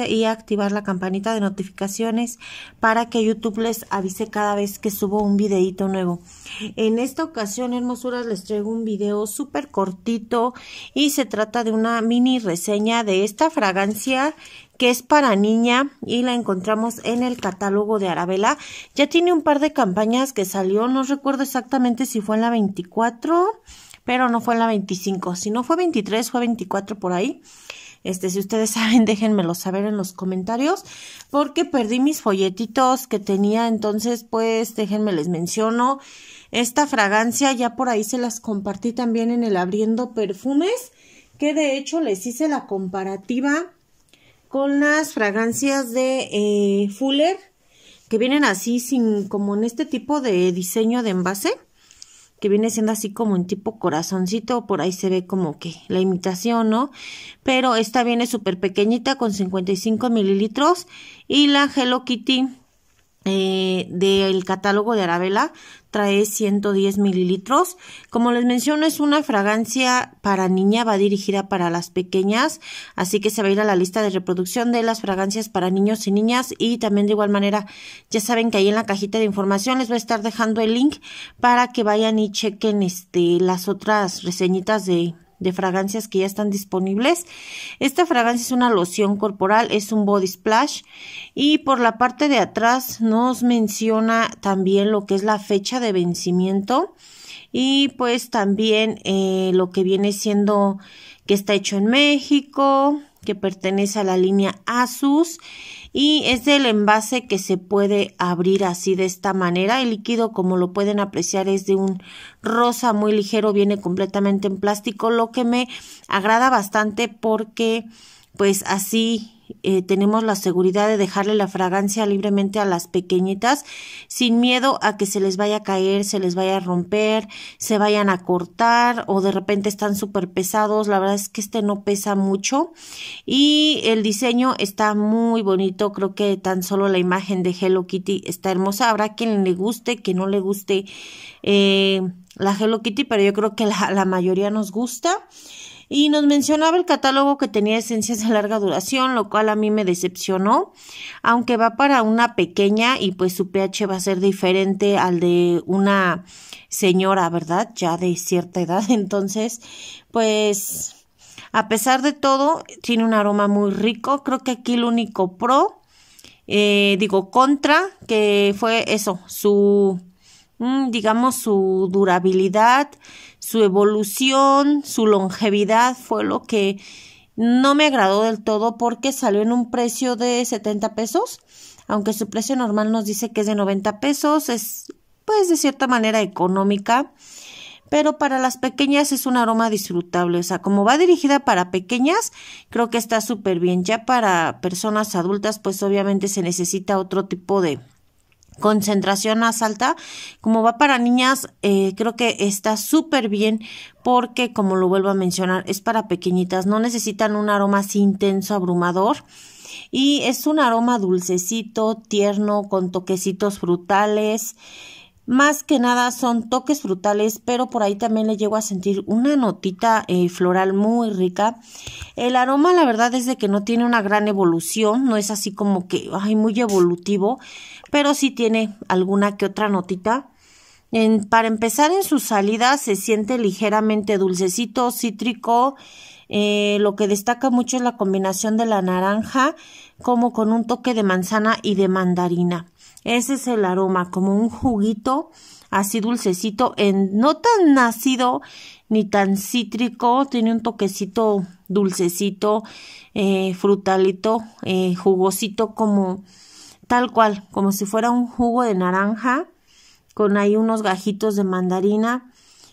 y activar la campanita de notificaciones para que YouTube les avise cada vez que subo un videito nuevo. En esta ocasión, hermosuras, les traigo un video súper cortito y se trata de una mini reseña de esta fragancia que es para niña y la encontramos en el catálogo de Arabella. Ya tiene un par de campañas que salió, no recuerdo exactamente si fue en la 24, pero no fue en la 25. Si no fue 23, fue 24 por ahí. Este, si ustedes saben, déjenmelo saber en los comentarios, porque perdí mis folletitos que tenía, entonces, pues, déjenme les menciono. Esta fragancia ya por ahí se las compartí también en el Abriendo Perfumes, que de hecho les hice la comparativa con las fragancias de eh, Fuller, que vienen así sin, como en este tipo de diseño de envase que viene siendo así como un tipo corazoncito, por ahí se ve como que la imitación, ¿no? Pero esta viene súper pequeñita con 55 mililitros y la Hello Kitty eh, del catálogo de Arabella trae 110 mililitros. Como les menciono, es una fragancia para niña, va dirigida para las pequeñas, así que se va a ir a la lista de reproducción de las fragancias para niños y niñas. Y también de igual manera, ya saben que ahí en la cajita de información les voy a estar dejando el link para que vayan y chequen este, las otras reseñitas de, de fragancias que ya están disponibles. Esta fragancia es una loción corporal, es un body splash y por la parte de atrás nos menciona también lo que es la fecha de vencimiento y pues también eh, lo que viene siendo que está hecho en México, que pertenece a la línea Asus y es del envase que se puede abrir así de esta manera. El líquido, como lo pueden apreciar, es de un rosa muy ligero, viene completamente en plástico, lo que me agrada bastante porque pues así eh, tenemos la seguridad de dejarle la fragancia libremente a las pequeñitas sin miedo a que se les vaya a caer, se les vaya a romper, se vayan a cortar o de repente están súper pesados. La verdad es que este no pesa mucho y el diseño está muy bonito. Creo que tan solo la imagen de Hello Kitty está hermosa. Habrá quien le guste, que no le guste. Eh, la Hello Kitty, pero yo creo que la, mayoría nos gusta. Y nos mencionaba el catálogo que tenía esencias de larga duración, lo cual a mí me decepcionó, aunque va para una pequeña y pues su pH va a ser diferente al de una señora, ¿verdad? Ya de cierta edad. Entonces, pues, a pesar de todo, tiene un aroma muy rico. Creo que aquí el único pro, eh, digo contra, que fue eso, su Mm, digamos, su durabilidad, su evolución, su longevidad fue lo que no me agradó del todo porque salió en un precio de 70 pesos, aunque su precio normal nos dice que es de 90 pesos, es pues de cierta manera económica, pero para las pequeñas es un aroma disfrutable, o sea, como va dirigida para pequeñas, creo que está súper bien, ya para personas adultas pues obviamente se necesita otro tipo de concentración más alta. Como va para niñas, eh, creo que está súper bien porque, como lo vuelvo a mencionar, es para pequeñitas, no necesitan un aroma así intenso, abrumador. Y es un aroma dulcecito, tierno, con toquecitos frutales. Más que nada son toques frutales, pero por ahí también le llego a sentir una notita eh, floral muy rica. El aroma la verdad es de que no tiene una gran evolución, no es así como que ay, muy evolutivo, pero sí tiene alguna que otra notita. para empezar en su salida se siente ligeramente dulcecito, cítrico. Eh, lo que destaca mucho es la combinación de la naranja como con un toque de manzana y de mandarina. Ese es el aroma, como un juguito así dulcecito, en, no tan ácido ni tan cítrico, tiene un toquecito dulcecito, eh, frutalito, eh, jugosito como tal cual, como si fuera un jugo de naranja, con ahí unos gajitos de mandarina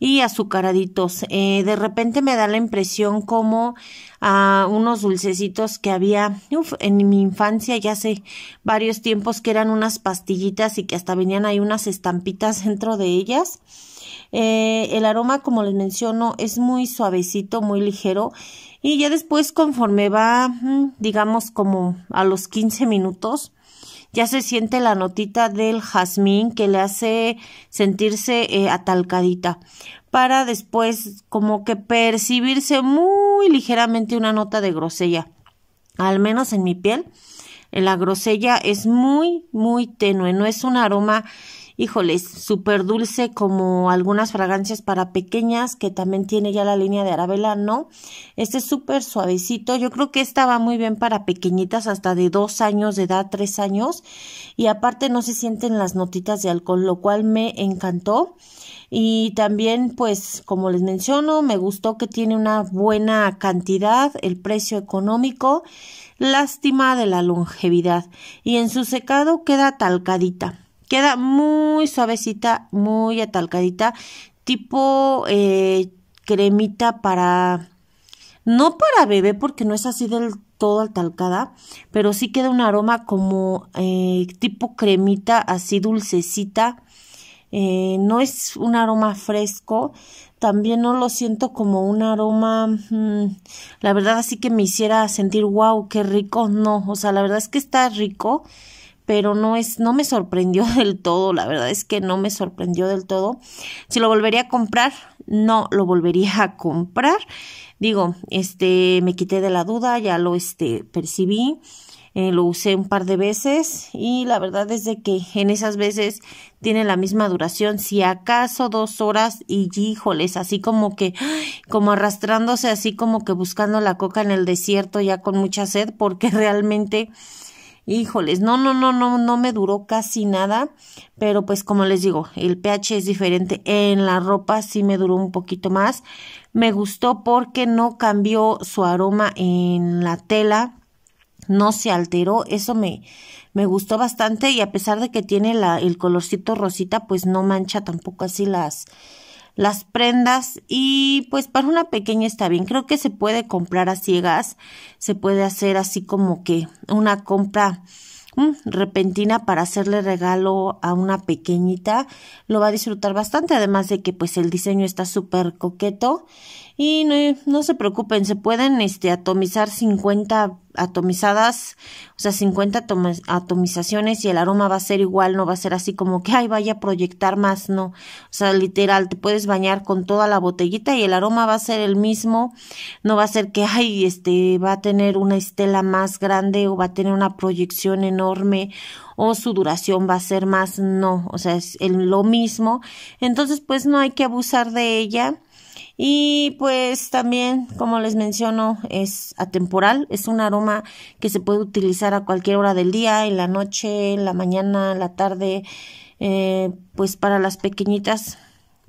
y azucaraditos. Eh, de repente me da la impresión como a ah, unos dulcecitos que había en mi infancia, ya hace varios tiempos que eran unas pastillitas y que hasta venían ahí unas estampitas dentro de ellas. Eh, el aroma, como les menciono, es muy suavecito, muy ligero. Y ya después, conforme va, mm, digamos, como a los 15 minutos, ya se siente la notita del jazmín que le hace sentirse eh, atalcadita para después como que percibirse muy ligeramente una nota de grosella. Al menos en mi piel, la grosella es muy, muy tenue, no es un aroma híjoles, súper dulce como algunas fragancias para pequeñas que también tiene ya la línea de Arabella, ¿no? Este es súper suavecito, yo creo que esta va muy bien para pequeñitas hasta de dos años de edad, tres años y aparte no se sienten las notitas de alcohol, lo cual me encantó. Y también, pues, como les menciono, me gustó que tiene una buena cantidad, el precio económico, lástima de la longevidad. Y en su secado queda talcadita. Queda muy suavecita, muy atalcadita, tipo eh, cremita para... No para bebé porque no es así del todo atalcada, pero sí queda un aroma como eh, tipo cremita, así dulcecita. Eh, no es un aroma fresco, también no lo siento como un aroma, mm, la verdad así que me hiciera sentir, wow, qué rico, no, o sea, la verdad es que está rico, pero no es, no me sorprendió del todo, la verdad es que no me sorprendió del todo. Si lo volvería a comprar, no lo volvería a comprar. Digo, este, me quité de la duda, ya lo este, percibí. Eh, lo usé un par de veces y la verdad es de que en esas veces tiene la misma duración, si acaso dos horas y híjoles, así como que, como arrastrándose, así como que buscando la coca en el desierto ya con mucha sed, porque realmente Híjoles, no, no, no, no, no me duró casi nada, pero pues como les digo, el pH es diferente. En la ropa sí me duró un poquito más. Me gustó porque no cambió su aroma en la tela, no se alteró, eso me, me gustó bastante y a pesar de que tiene la, el colorcito rosita, pues no mancha tampoco así las, las prendas y pues para una pequeña está bien. Creo que se puede comprar a ciegas, se puede hacer así como que una compra mm, repentina para hacerle regalo a una pequeñita. Lo va a disfrutar bastante, además de que pues el diseño está súper coqueto y no, se preocupen, se pueden este atomizar 50 atomizadas, o sea, 50 atomizaciones y el aroma va a ser igual, no va a ser así como que, ay, vaya a proyectar más, no. O sea, literal, te puedes bañar con toda la botellita y el aroma va a ser el mismo, no va a ser que, ay, este, va a tener una estela más grande o va a tener una proyección enorme o su duración va a ser más, no, o sea, es lo mismo. Entonces, pues no hay que abusar de ella y pues también, como les menciono, es atemporal, es un aroma que se puede utilizar a cualquier hora del día, en la noche, en la mañana, en la tarde, eh, pues para las pequeñitas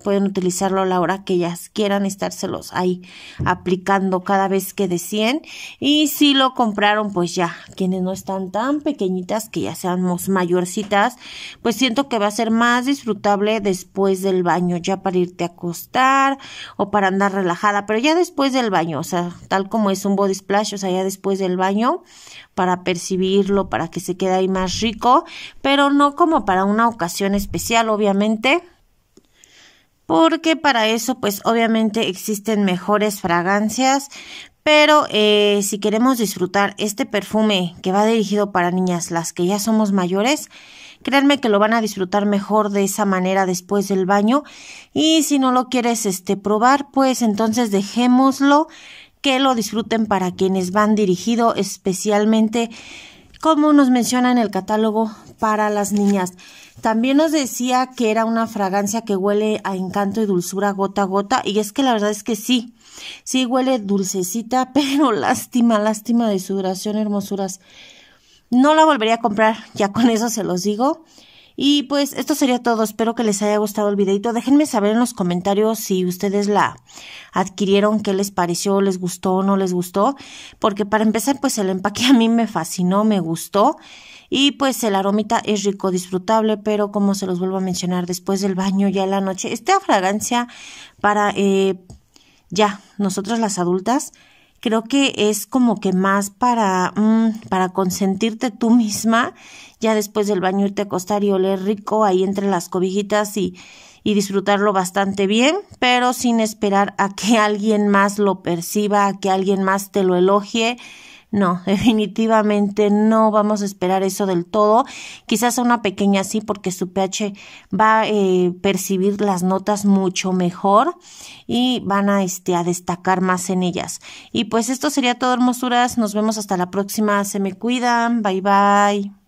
pueden utilizarlo a la hora que ellas quieran estárselos ahí aplicando cada vez que deseen y si lo compraron pues ya quienes no están tan pequeñitas que ya seamos mayorcitas pues siento que va a ser más disfrutable después del baño ya para irte a acostar o para andar relajada pero ya después del baño o sea tal como es un body splash o sea ya después del baño para percibirlo para que se quede ahí más rico pero no como para una ocasión especial obviamente porque para eso pues obviamente existen mejores fragancias, pero eh, si queremos disfrutar este perfume que va dirigido para niñas, las que ya somos mayores, créanme que lo van a disfrutar mejor de esa manera después del baño. Y si no lo quieres este, probar, pues entonces dejémoslo que lo disfruten para quienes van dirigido especialmente como nos menciona en el catálogo para las niñas. También nos decía que era una fragancia que huele a encanto y dulzura gota a gota, y es que la verdad es que sí, sí huele dulcecita, pero lástima, lástima de su duración, hermosuras. No la volvería a comprar, ya con eso se los digo. Y pues esto sería todo. Espero que les haya gustado el videito. Déjenme saber en los comentarios si ustedes la adquirieron, qué les pareció, les gustó o no les gustó. Porque para empezar, pues el empaque a mí me fascinó, me gustó. Y pues el aromita es rico, disfrutable, pero como se los vuelvo a mencionar, después del baño, ya en la noche, esta fragancia para eh, ya nosotros las adultas creo que es como que más para, mm, para consentirte tú misma, ya después del baño irte a acostar y oler rico ahí entre las cobijitas y, y disfrutarlo bastante bien, pero sin esperar a que alguien más lo perciba, a que alguien más te lo elogie no, definitivamente no vamos a esperar eso del todo. Quizás una pequeña sí, porque su pH va a eh, percibir las notas mucho mejor y van a, este, a destacar más en ellas. Y pues esto sería todo, hermosuras. Nos vemos hasta la próxima. Se me cuidan. Bye bye.